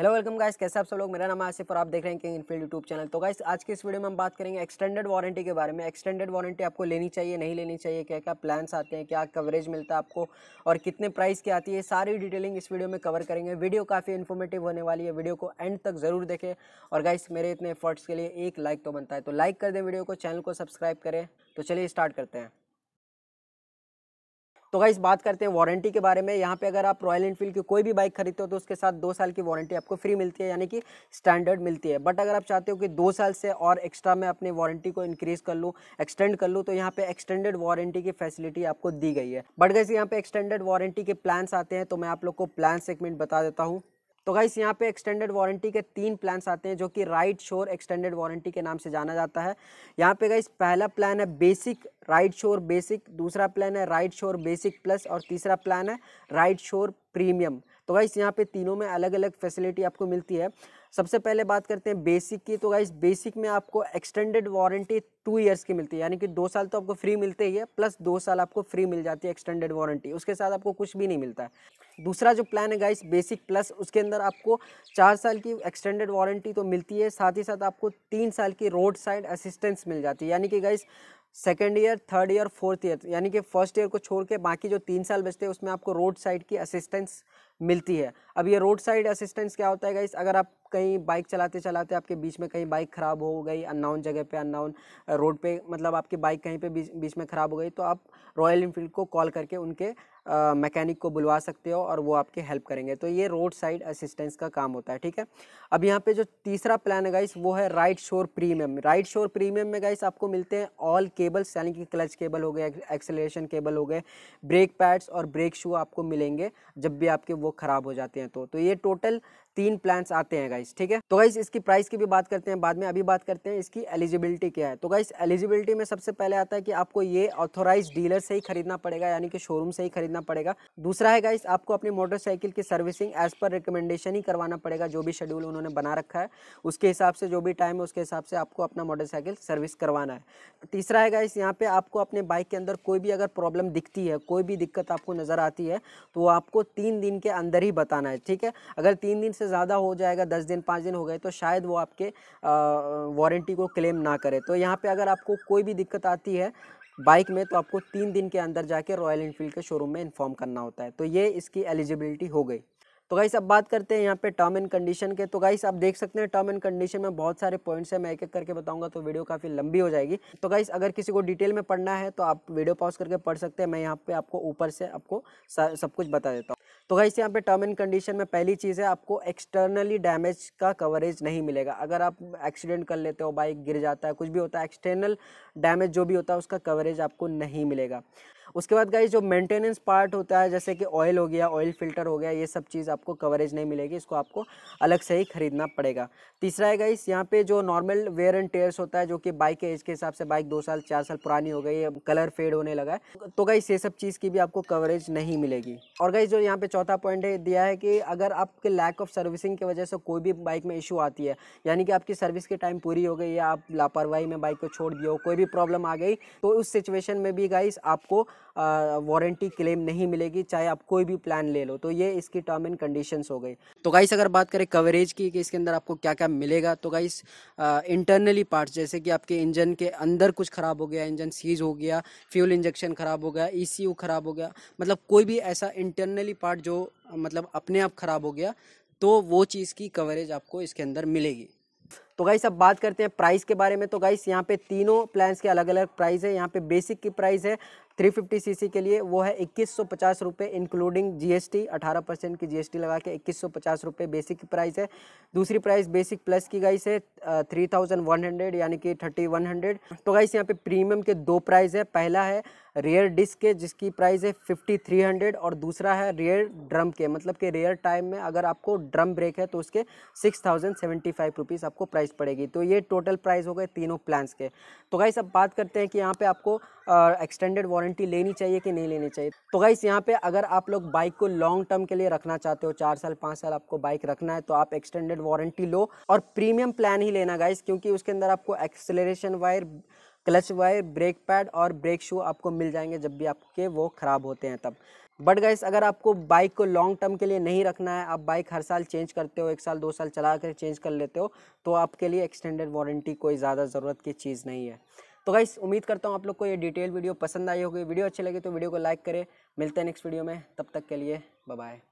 hello welcome guys कैसे आप सब लोग मेरा नाम आसिफ और आप देख रहे हैं किंग इनफील्ड यूट्यूब चैनल तो गाइस आज के इस वीडियो में हम बात करेंगे एक्सटेंडेड वारंटी के बारे में एक्सटेंडेड वारंटी आपको लेनी चाहिए नहीं लेनी चाहिए क्या क्या प्लान्स आते हैं क्या कवरेज मिलता है आपको और कितने प्राइस की आती है सारी डिटेलिंग इस वीडियो में कवर करेंगे वीडियो काफ़ी इन्फॉर्मेटिव होने वाली है वीडियो को एंड तक ज़रूर देखें और गाइस मेरे इतने एफर्ट्स के लिए एक लाइक तो बनता है तो लाइक कर दें वीडियो को चैनल को सब्सक्राइब करें तो चलिए स्टार्ट करते हैं तो गाइस बात करते हैं वारंटी के बारे में यहाँ पे अगर आप रॉयल इनफील्ड की कोई भी बाइक खरीदते हो तो उसके साथ दो साल की वारंटी आपको फ्री मिलती है यानी कि स्टैंडर्ड मिलती है बट अगर आप चाहते हो कि दो साल से और एक्स्ट्रा मैं अपनी वारंटी को इंक्रीज कर लूँ एक्सटेंड कर लूँ तो यहाँ पे एक्सटेंडेड वारंटी की फैसिलिटी आपको दी गई है बट गाइस यहाँ पे एक्सटेंडेड वारंटी के प्लान्स आते हैं तो मैं आप लोग को प्लान सेगमेंट बता देता हूँ तो गाइस यहाँ पे एक्सटेंडेड वारंटी के तीन प्लान्स आते हैं जो कि राइट शोर एक्सटेंडेड वारंटी के नाम से जाना जाता है यहाँ पे गाइस पहला प्लान है बेसिक राइट शोर बेसिक दूसरा प्लान है राइट शोर बेसिक प्लस और तीसरा प्लान है राइट शोर प्रीमियम तो गाइस यहाँ पे तीनों में अलग अलग फैसिलिटी आपको मिलती है सबसे पहले बात करते हैं बेसिक की तो गाइस बेसिक में आपको एक्सटेंडेड वारंटी टू इयर्स की मिलती है यानी कि दो साल तो आपको फ्री मिलते ही है प्लस दो साल आपको फ्री मिल जाती है एक्सटेंडेड वारंटी उसके साथ आपको कुछ भी नहीं मिलता है दूसरा जो प्लान है गाइस बेसिक प्लस उसके अंदर आपको चार साल की एक्सटेंडेड वारंटी तो मिलती है साथ ही साथ आपको तीन साल की रोड साइड असिस्टेंस मिल जाती है यानी कि guys second year third year fourth year यानी कि फर्स्ट ईयर को छोड़ के बाकी जो तीन साल बचते हैं उसमें आपको रोड साइड की असिस्टेंस मिलती है अब ये रोड साइड असिस्टेंस क्या होता है गाइस अगर आप कहीं बाइक चलाते चलाते आपके बीच में कहीं बाइक ख़राब हो गई अननाउन जगह पे अननाउन रोड पे मतलब आपकी बाइक कहीं पे बीच बीच में ख़राब हो गई तो आप रॉयल इनफील्ड को कॉल करके उनके मैकेनिक को बुलवा सकते हो और वो आपकी हेल्प करेंगे तो ये रोड साइड असिस्टेंस का काम होता है ठीक है अब यहाँ पे जो तीसरा प्लान है गाइस वो है ride sure premium ride sure premium में गाइस आपको मिलते हैं ऑल केबल्स यानी कि क्लच केबल हो गए एक्सेलरेशन केबल हो गए ब्रेक पैड्स और ब्रेक शू आपको मिलेंगे जब भी आपके वो ख़राब हो जाते हैं तो, तो ये टोटल तीन प्लान्स आते हैं गाइस ठीक है तो गाइस इसकी प्राइस की भी बात करते हैं बाद में अभी बात करते हैं इसकी एलिजिबिलिटी क्या है तो गाइस एलिजिबिलिटी में सबसे पहले आता है कि आपको ये ऑथोराइज डीलर से ही खरीदना पड़ेगा यानी कि शोरूम से ही खरीदना पड़ेगा दूसरा है गाइस आपको अपनी मोटरसाइकिल की सर्विसिंग एज पर रिकमेंडेशन ही करवाना पड़ेगा जो भी शेड्यूल उन्होंने बना रखा है उसके हिसाब से जो भी टाइम है उसके हिसाब से आपको अपना मोटरसाइकिल सर्विस करवाना है तीसरा है गाइस यहाँ पे आपको अपने बाइक के अंदर कोई भी अगर प्रॉब्लम दिखती है कोई भी दिक्कत आपको नज़र आती है तो आपको तीन दिन के अंदर ही बताना है ठीक है अगर तीन दिन से ज़्यादा हो जाएगा दस दिन पाँच दिन हो गए तो शायद वो आपके वारंटी को क्लेम ना करे तो यहाँ पे अगर आपको कोई भी दिक्कत आती है बाइक में तो आपको तीन दिन के अंदर जाके रॉयल इनफील्ड के शोरूम में इन्फॉर्म करना होता है तो ये इसकी एलिजिबिलिटी हो गई तो गाइस अब बात करते हैं यहाँ पे टर्म एंड कंडीशन के तो गाइस आप देख सकते हैं टर्म एंड कंडीशन में बहुत सारे पॉइंट्स हैं मैं एक एक करके बताऊंगा तो वीडियो काफ़ी लंबी हो जाएगी तो गाइस अगर किसी को डिटेल में पढ़ना है तो आप वीडियो पॉज करके पढ़ सकते हैं मैं यहाँ पे आपको ऊपर से आपको सब कुछ बता देता हूँ तो गाइस यहाँ पे टर्म एंड कंडीशन में पहली चीज़ है आपको एक्सटर्नली डैमेज का कवरेज नहीं मिलेगा अगर आप एक्सीडेंट कर लेते हो बाइक गिर जाता है कुछ भी होता है एक्सटर्नल डैमेज जो भी होता है उसका कवरेज आपको नहीं मिलेगा उसके बाद गाइज जो मेंटेनेंस पार्ट होता है जैसे कि ऑयल हो गया ऑयल फिल्टर हो गया ये सब चीज़ आपको कवरेज नहीं मिलेगी इसको आपको अलग से ही खरीदना पड़ेगा तीसरा है गाइस यहाँ पे जो नॉर्मल वेयर एंड टेयर्स होता है जो कि बाइक के एज के हिसाब से बाइक दो साल चार साल पुरानी हो गई है कलर फेड होने लगा है तो गाइस ये सब चीज़ की भी आपको कवरेज नहीं मिलेगी और गाइस जो यहाँ पे चौथा पॉइंट है दिया है कि अगर आपके लैक ऑफ सर्विसिंग की वजह से कोई भी बाइक में इशू आती है यानी कि आपकी सर्विस की टाइम पूरी हो गई या आप लापरवाही में बाइक को छोड़ दिए हो कोई भी प्रॉब्लम आ गई तो उस सिचुएशन में भी गाइस आपको वारंटी क्लेम नहीं मिलेगी चाहे आप कोई भी प्लान ले लो तो ये इसकी टर्म एंड कंडीशंस हो गई तो गाइस अगर बात करें कवरेज की कि इसके अंदर आपको क्या क्या मिलेगा तो गाइस इंटरनली पार्ट्स जैसे कि आपके इंजन के अंदर कुछ ख़राब हो गया इंजन सीज हो गया फ्यूल इंजेक्शन ख़राब हो गया ई e ख़राब हो गया मतलब कोई भी ऐसा इंटरनली पार्ट जो मतलब अपने आप ख़राब हो गया तो वो चीज़ की कवरेज आपको इसके अंदर मिलेगी तो गाइस अब बात करते हैं प्राइस के बारे में तो गाइस यहाँ पे तीनों प्लान्स के अलग अलग प्राइस है यहाँ पे बेसिक की प्राइस है 350 सीसी के लिए वो है इक्कीस सौ पचास रुपये इंक्लूडिंग जीएसटी 18 परसेंट की जीएसटी लगा के इक्कीस सौ पचास रुपये बेसिक की प्राइस है दूसरी प्राइस बेसिक प्लस की गाइस है थ्री थाउजेंड वन हंड्रेड यानी कि थर्टी वन हंड्रेड तो गाइस यहाँ पे प्रीमियम के दो प्राइस है पहला है रेयर डिस्क के जिसकी प्राइस है फिफ्टी थ्री हंड्रेड और दूसरा है रेयर ड्रम के मतलब कि रेयर टाइम में अगर आपको ड्रम ब्रेक है तो उसके six thousand seventy five rupees आपको प्राइस पड़ेगी तो ये टोटल प्राइस हो गए तीनों प्लान्स के तो गाइस अब बात करते हैं कि यहाँ पे आपको एक्सटेंडेड वारंटी लेनी चाहिए कि नहीं लेनी चाहिए तो गाइस यहाँ पे अगर आप लोग बाइक को लॉन्ग टर्म के लिए रखना चाहते हो चार साल पाँच साल आपको बाइक रखना है तो आप एक्सटेंडेड वारंटी लो और प्रीमियम प्लान ही लेना गाइस क्योंकि उसके अंदर आपको acceleration wire clutch wire brake pad और ब्रेक शू आपको मिल जाएंगे जब भी आपके वो ख़राब होते हैं तब बट गाइस अगर आपको बाइक को लॉन्ग टर्म के लिए नहीं रखना है आप बाइक हर साल चेंज करते हो एक साल दो साल चला कर चेंज कर लेते हो तो आपके लिए एक्सटेंडेड वारंटी कोई ज़्यादा ज़रूरत की चीज़ नहीं है तो गाइस उम्मीद करता हूँ आप लोग को ये डिटेल वीडियो पसंद आई होगी वीडियो अच्छी लगी तो वीडियो को लाइक करें मिलते हैं नेक्स्ट वीडियो में तब तक के लिए बाय